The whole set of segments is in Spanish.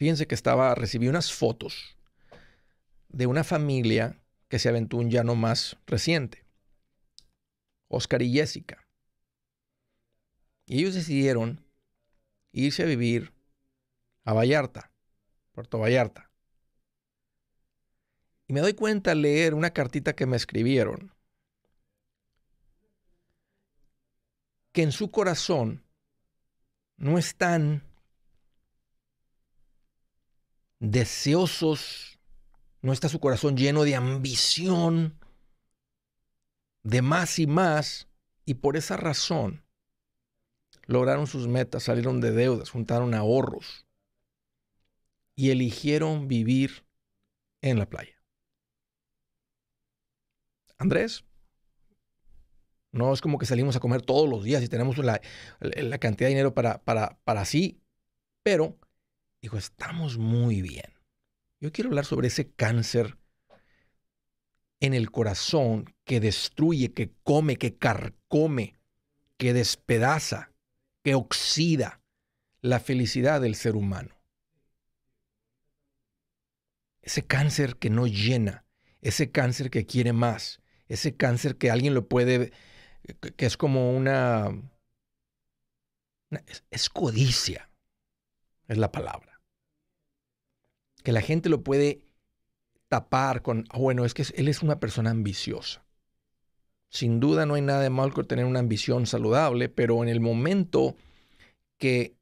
Fíjense que estaba, recibí unas fotos de una familia que se aventó un llano más reciente. Oscar y Jessica. Y ellos decidieron irse a vivir a Vallarta, Puerto Vallarta. Y me doy cuenta al leer una cartita que me escribieron que en su corazón no están deseosos, no está su corazón lleno de ambición, de más y más, y por esa razón lograron sus metas, salieron de deudas, juntaron ahorros y eligieron vivir en la playa. Andrés, no es como que salimos a comer todos los días y tenemos la, la cantidad de dinero para, para, para sí, pero Dijo, estamos muy bien. Yo quiero hablar sobre ese cáncer en el corazón que destruye, que come, que carcome, que despedaza, que oxida la felicidad del ser humano. Ese cáncer que no llena, ese cáncer que quiere más, ese cáncer que alguien lo puede, que es como una... es codicia, es la palabra que la gente lo puede tapar con, ah, bueno, es que él es una persona ambiciosa. Sin duda no hay nada de malo con tener una ambición saludable, pero en el momento que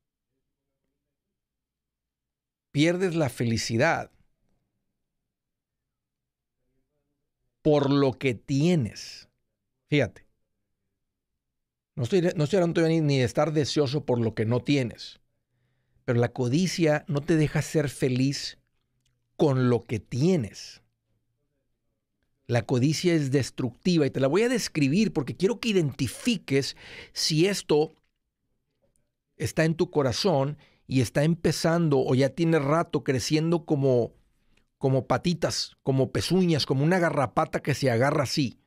pierdes la felicidad por lo que tienes, fíjate, no estoy, no hablando ni de estar deseoso por lo que no tienes, pero la codicia no te deja ser feliz con lo que tienes. La codicia es destructiva y te la voy a describir porque quiero que identifiques si esto está en tu corazón y está empezando o ya tiene rato creciendo como como patitas, como pezuñas, como una garrapata que se agarra así,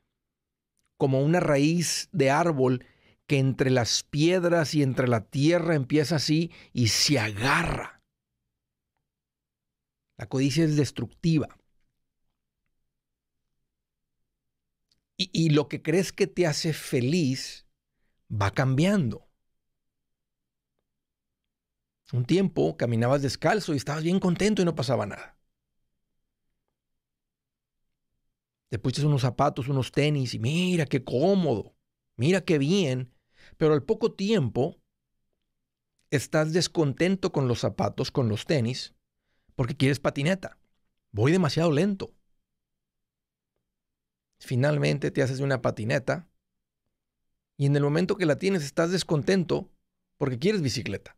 como una raíz de árbol que entre las piedras y entre la tierra empieza así y se agarra. La codicia es destructiva. Y, lo que crees que te hace feliz va cambiando. Un tiempo caminabas descalzo y estabas bien contento y no pasaba nada. Te pusiste unos zapatos, unos tenis y mira qué cómodo, mira qué bien, pero al poco tiempo estás descontento con los zapatos, con los tenis porque quieres patineta. Voy demasiado lento. Finalmente te haces una patineta y en el momento que la tienes estás descontento porque quieres bicicleta.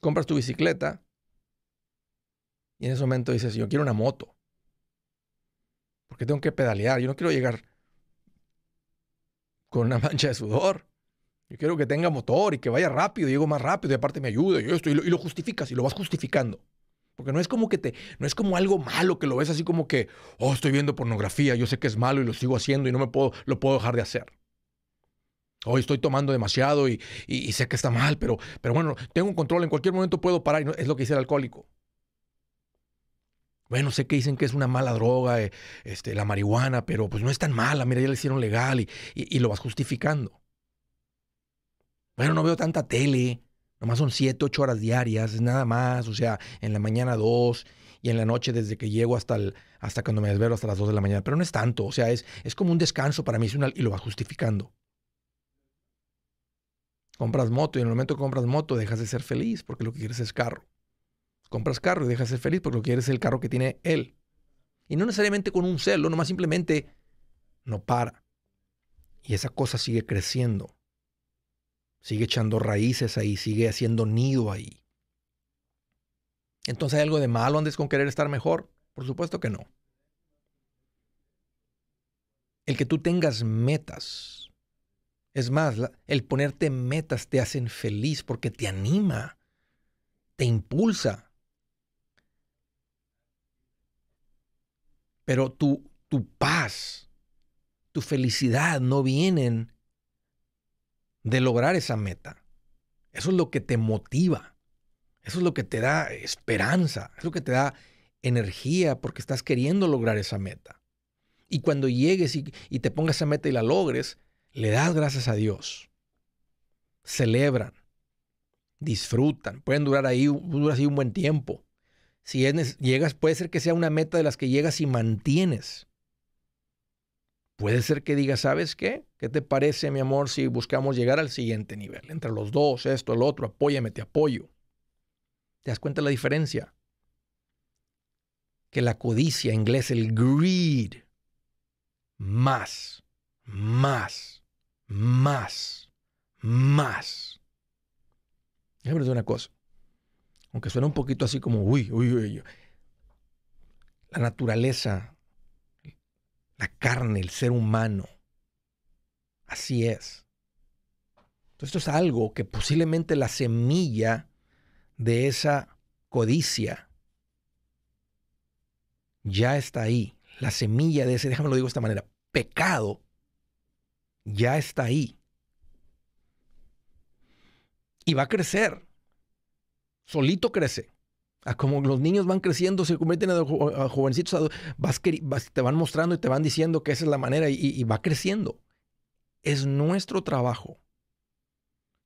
Compras tu bicicleta y en ese momento dices, yo quiero una moto. Porque tengo que pedalear, yo no quiero llegar con una mancha de sudor. Yo quiero que tenga motor y que vaya rápido, y llego más rápido y aparte me ayude y esto, y lo, justificas y lo vas justificando. Porque no es como que te, no es como algo malo que lo ves así como que, oh, estoy viendo pornografía, yo sé que es malo y lo sigo haciendo y no me puedo, lo puedo dejar de hacer. Hoy oh, estoy tomando demasiado y, sé que está mal, pero, pero bueno, tengo un control, en cualquier momento puedo parar. Y es lo que dice el alcohólico. Bueno, sé que dicen que es una mala droga, eh, este, la marihuana, pero pues no es tan mala, mira, ya le hicieron legal y lo vas justificando. Bueno, no veo tanta tele. Nomás son 7, 8 horas diarias, es nada más. O sea, en la mañana 2 y en la noche desde que llego hasta, el, hasta cuando me desvelo hasta las 2 de la mañana. Pero no es tanto. O sea, es, es como un descanso para mí y lo va justificando. Compras moto y en el momento que compras moto dejas de ser feliz porque lo que quieres es carro. Compras carro y dejas de ser feliz porque lo que quieres es el carro que tiene él. Y no necesariamente con un celo, nomás simplemente no para. Y esa cosa sigue creciendo sigue echando raíces ahí, sigue haciendo nido ahí. Entonces, ¿hay algo de malo antes con querer estar mejor? Por supuesto que no. El que tú tengas metas. Es más, el ponerte metas te hacen feliz porque te anima, te impulsa. Pero tu, tu paz, tu felicidad no vienen de lograr esa meta. Eso es lo que te motiva. Eso es lo que te da esperanza. Es lo que te da energía porque estás queriendo lograr esa meta. Y cuando llegues y, te pongas esa meta y la logres, le das gracias a Dios. Celebran. Disfrutan. Pueden durar ahí, así un buen tiempo. Si llegas, puede ser que sea una meta de las que llegas y mantienes. Puede ser que diga, ¿sabes qué? ¿Qué te parece, mi amor, si buscamos llegar al siguiente nivel? Entre los dos, esto, el otro, apóyame, te apoyo. ¿Te das cuenta la diferencia? Que la codicia, en inglés el greed, más, más, más, más. Déjame decir una cosa. Aunque suena un poquito así como, uy, uy, uy. La naturaleza la carne, el ser humano. Así es. esto es algo que posiblemente la semilla de esa codicia ya está ahí. La semilla de ese, déjame lo digo de esta manera, pecado ya está ahí. Y va a crecer. Solito crece como los niños van creciendo, se convierten en jovencitos, te van mostrando y te van diciendo que esa es la manera y, va creciendo. Es nuestro trabajo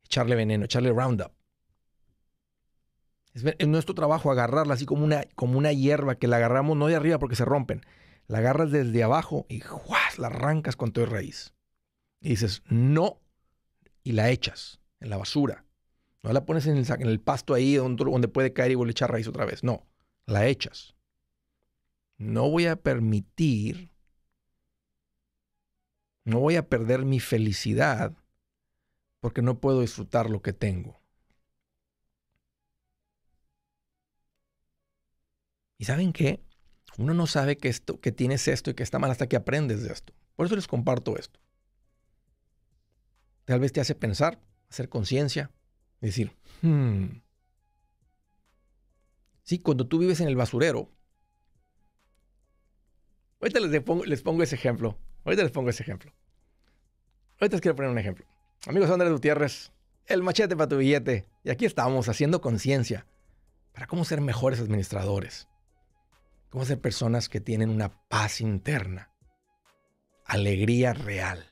echarle veneno, echarle roundup. Es, nuestro trabajo agarrarla así como una, como una hierba que la agarramos no de arriba porque se rompen. La agarras desde abajo y ¡juas! la arrancas con toda raíz. Y dices, no, y la echas en la basura. No la pones en el, pasto ahí donde, puede caer y vuelve a echar raíz otra vez. No, la echas. No voy a permitir, no voy a perder mi felicidad porque no puedo disfrutar lo que tengo. ¿Y saben qué? Uno no sabe que, esto, que tienes esto y que está mal hasta que aprendes de esto. Por eso les comparto esto. Tal vez te hace pensar, hacer conciencia, decir, hmm. Sí, cuando tú vives en el basurero. Ahorita les pongo, les pongo ese ejemplo. Ahorita les pongo ese ejemplo. Ahorita les quiero poner un ejemplo. Amigos Andrés Gutiérrez, el machete para tu billete. Y aquí estamos haciendo conciencia para cómo ser mejores administradores. Cómo ser personas que tienen una paz interna. Alegría real.